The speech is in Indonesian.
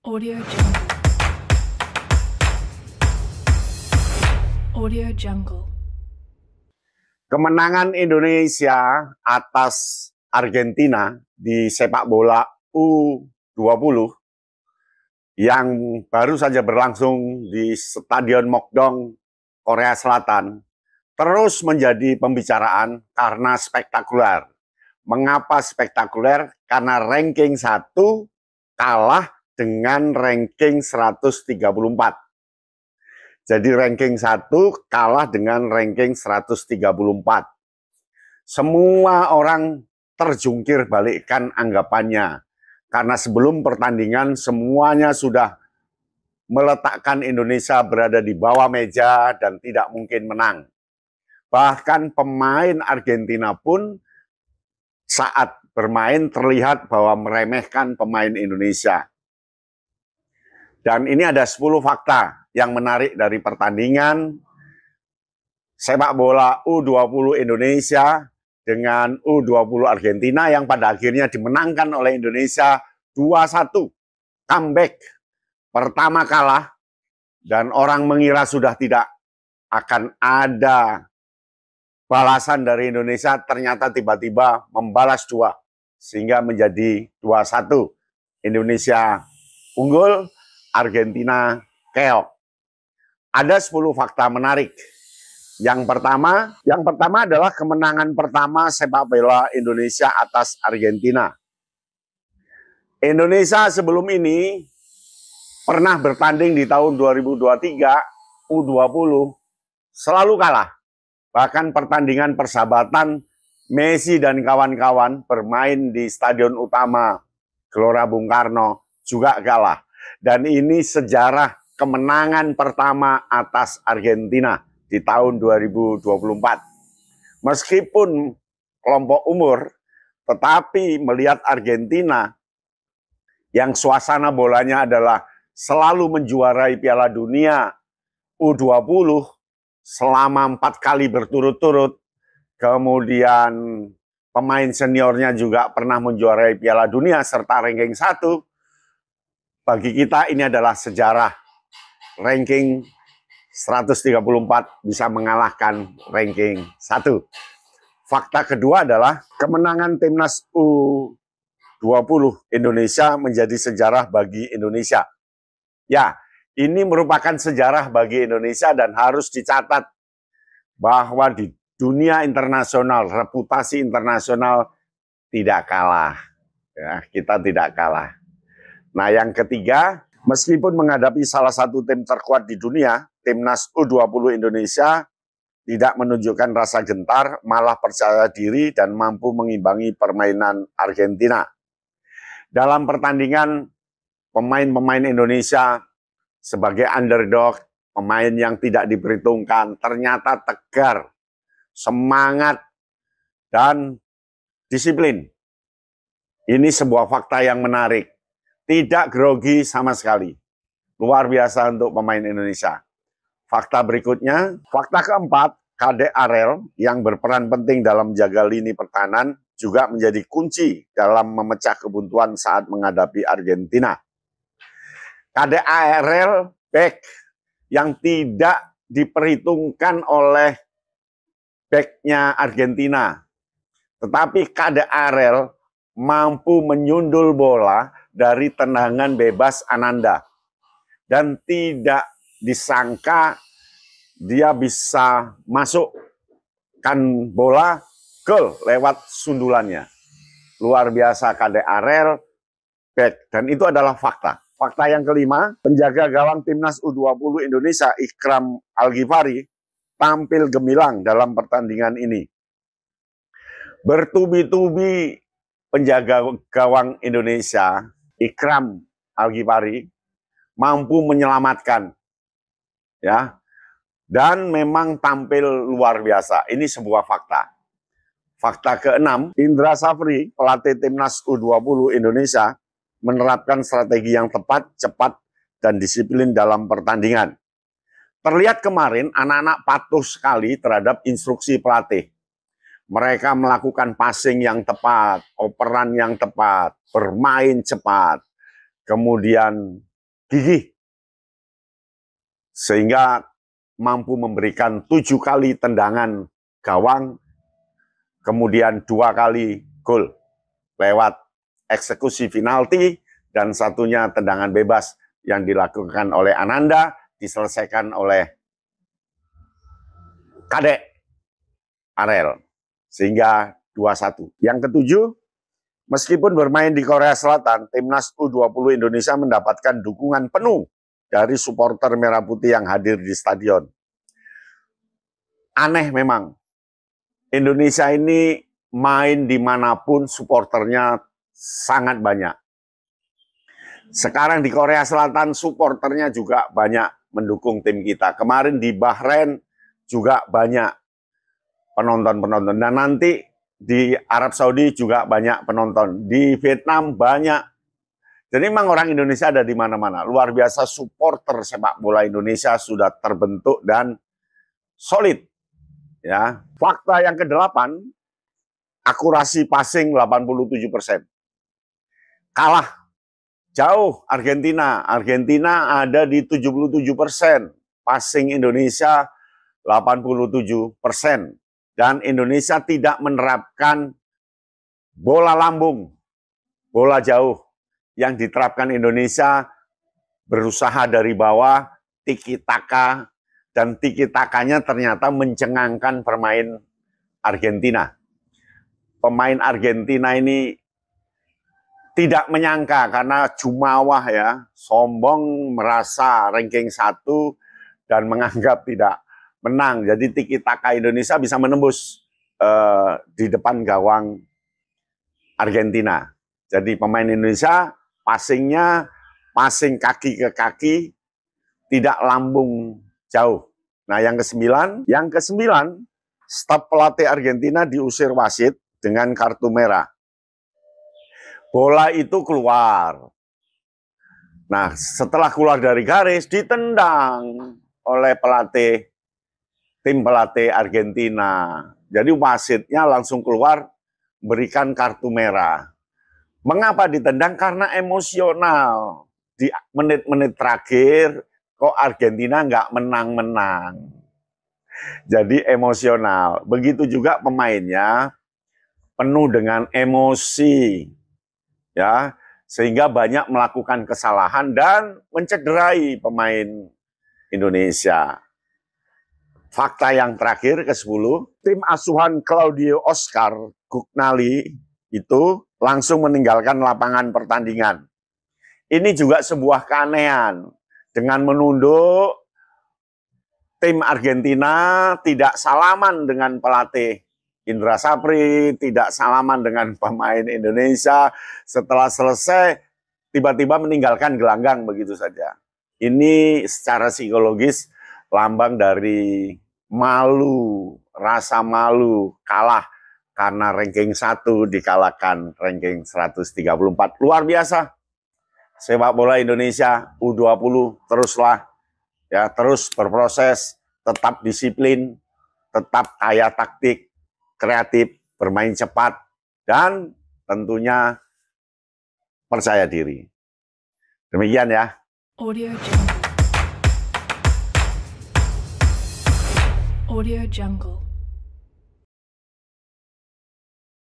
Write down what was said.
Audio Jungle. Audio Jungle. Kemenangan Indonesia atas Argentina di sepak bola U20 yang baru saja berlangsung di Stadion Mokdong, Korea Selatan, terus menjadi pembicaraan karena spektakuler. Mengapa spektakuler? Karena ranking 1 kalah dengan ranking 134. Jadi ranking 1 kalah dengan ranking 134. Semua orang terjungkir balikkan anggapannya. Karena sebelum pertandingan semuanya sudah meletakkan Indonesia berada di bawah meja dan tidak mungkin menang. Bahkan pemain Argentina pun saat bermain terlihat bahwa meremehkan pemain Indonesia. Dan ini ada 10 fakta yang menarik dari pertandingan sepak bola U20 Indonesia dengan U20 Argentina yang pada akhirnya dimenangkan oleh Indonesia 2-1. Comeback pertama kalah dan orang mengira sudah tidak akan ada balasan dari Indonesia ternyata tiba-tiba membalas dua sehingga menjadi 2-1. Indonesia unggul Argentina keok. Ada 10 fakta menarik. Yang pertama, yang pertama adalah kemenangan pertama sepak bola Indonesia atas Argentina. Indonesia sebelum ini pernah bertanding di tahun 2023 U20 selalu kalah. Bahkan pertandingan persahabatan Messi dan kawan-kawan bermain di stadion utama Gelora Bung Karno juga kalah. Dan ini sejarah kemenangan pertama atas Argentina di tahun 2024. Meskipun kelompok umur, tetapi melihat Argentina yang suasana bolanya adalah selalu menjuarai Piala Dunia U20 selama empat kali berturut-turut, kemudian pemain seniornya juga pernah menjuarai Piala Dunia serta ranking satu bagi kita ini adalah sejarah ranking 134 bisa mengalahkan ranking 1. Fakta kedua adalah kemenangan timnas U20 Indonesia menjadi sejarah bagi Indonesia. Ya, ini merupakan sejarah bagi Indonesia dan harus dicatat bahwa di dunia internasional, reputasi internasional tidak kalah. Ya, kita tidak kalah. Nah yang ketiga, meskipun menghadapi salah satu tim terkuat di dunia, timnas U20 Indonesia tidak menunjukkan rasa gentar, malah percaya diri dan mampu mengimbangi permainan Argentina. Dalam pertandingan, pemain-pemain Indonesia sebagai underdog, pemain yang tidak diperhitungkan, ternyata tegar, semangat, dan disiplin. Ini sebuah fakta yang menarik. Tidak grogi sama sekali. Luar biasa untuk pemain Indonesia. Fakta berikutnya, fakta keempat, KD Arel yang berperan penting dalam menjaga lini pertahanan juga menjadi kunci dalam memecah kebuntuan saat menghadapi Argentina. KD Arel back yang tidak diperhitungkan oleh backnya Argentina. Tetapi KD Arel mampu menyundul bola dari tendangan bebas Ananda. Dan tidak disangka dia bisa masukkan bola ke lewat sundulannya. Luar biasa Kade Arel, back. Dan itu adalah fakta. Fakta yang kelima, penjaga gawang timnas U20 Indonesia Ikram Al-Ghifari tampil gemilang dalam pertandingan ini. Bertubi-tubi penjaga gawang Indonesia Ikram Al-Ghifari mampu menyelamatkan. Ya. Dan memang tampil luar biasa. Ini sebuah fakta. Fakta keenam, Indra Safri, pelatih timnas U20 Indonesia, menerapkan strategi yang tepat, cepat, dan disiplin dalam pertandingan. Terlihat kemarin anak-anak patuh sekali terhadap instruksi pelatih. Mereka melakukan passing yang tepat, operan yang tepat, bermain cepat, kemudian gigih. Sehingga mampu memberikan tujuh kali tendangan gawang, kemudian dua kali gol lewat eksekusi penalti, dan satunya tendangan bebas yang dilakukan oleh Ananda, diselesaikan oleh Kadek Arel sehingga 2-1. Yang ketujuh, meskipun bermain di Korea Selatan, timnas U20 Indonesia mendapatkan dukungan penuh dari supporter merah putih yang hadir di stadion. Aneh memang, Indonesia ini main dimanapun supporternya sangat banyak. Sekarang di Korea Selatan supporternya juga banyak mendukung tim kita. Kemarin di Bahrain juga banyak penonton-penonton. Dan nanti di Arab Saudi juga banyak penonton, di Vietnam banyak. Jadi memang orang Indonesia ada di mana-mana. Luar biasa supporter sepak bola Indonesia sudah terbentuk dan solid. Ya, fakta yang kedelapan, akurasi passing 87 persen. Kalah jauh Argentina. Argentina ada di 77 persen. Passing Indonesia 87 persen. Dan Indonesia tidak menerapkan bola lambung, bola jauh. Yang diterapkan Indonesia berusaha dari bawah, tiki taka, dan tiki takanya ternyata mencengangkan permain Argentina. Pemain Argentina ini tidak menyangka karena jumawah ya, sombong merasa ranking satu dan menganggap tidak menang. Jadi tiki taka Indonesia bisa menembus uh, di depan gawang Argentina. Jadi pemain Indonesia passingnya passing kaki ke kaki tidak lambung jauh. Nah yang kesembilan, yang kesembilan staf pelatih Argentina diusir wasit dengan kartu merah. Bola itu keluar. Nah setelah keluar dari garis ditendang oleh pelatih tim pelatih Argentina. Jadi wasitnya langsung keluar berikan kartu merah. Mengapa ditendang? Karena emosional. Di menit-menit terakhir kok Argentina nggak menang-menang. Jadi emosional. Begitu juga pemainnya penuh dengan emosi. Ya, sehingga banyak melakukan kesalahan dan mencederai pemain Indonesia fakta yang terakhir ke-10, tim asuhan Claudio Oscar Gugnali itu langsung meninggalkan lapangan pertandingan. Ini juga sebuah keanehan dengan menunduk tim Argentina tidak salaman dengan pelatih Indra Sapri, tidak salaman dengan pemain Indonesia. Setelah selesai, tiba-tiba meninggalkan gelanggang begitu saja. Ini secara psikologis lambang dari malu, rasa malu kalah karena ranking 1 dikalahkan ranking 134. Luar biasa. Sepak bola Indonesia U20 teruslah ya terus berproses, tetap disiplin, tetap kaya taktik, kreatif, bermain cepat dan tentunya percaya diri. Demikian ya. Audio. Audio Jungle.